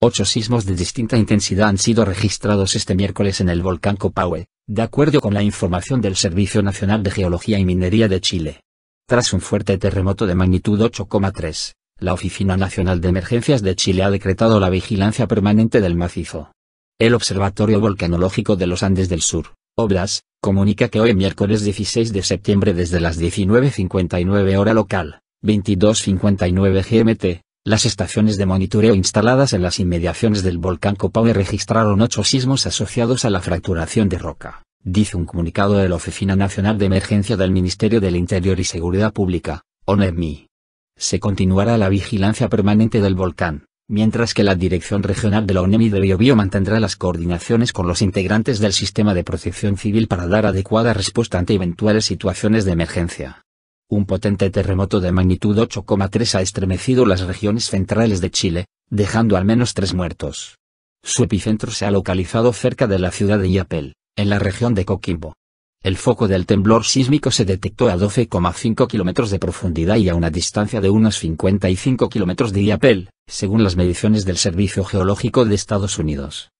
Ocho sismos de distinta intensidad han sido registrados este miércoles en el volcán Copahue, de acuerdo con la información del Servicio Nacional de Geología y Minería de Chile. Tras un fuerte terremoto de magnitud 8,3, la Oficina Nacional de Emergencias de Chile ha decretado la vigilancia permanente del macizo. El Observatorio Volcanológico de los Andes del Sur, Obras, comunica que hoy miércoles 16 de septiembre desde las 19.59 hora local, 22.59 GMT, las estaciones de monitoreo instaladas en las inmediaciones del volcán Copaue registraron ocho sismos asociados a la fracturación de roca, dice un comunicado de la Oficina Nacional de Emergencia del Ministerio del Interior y Seguridad Pública, ONEMI. Se continuará la vigilancia permanente del volcán, mientras que la Dirección Regional de la ONEMI de Biobío mantendrá las coordinaciones con los integrantes del sistema de protección civil para dar adecuada respuesta ante eventuales situaciones de emergencia. Un potente terremoto de magnitud 8,3 ha estremecido las regiones centrales de Chile, dejando al menos tres muertos. Su epicentro se ha localizado cerca de la ciudad de Yapel, en la región de Coquimbo. El foco del temblor sísmico se detectó a 12,5 kilómetros de profundidad y a una distancia de unos 55 kilómetros de Yapel, según las mediciones del Servicio Geológico de Estados Unidos,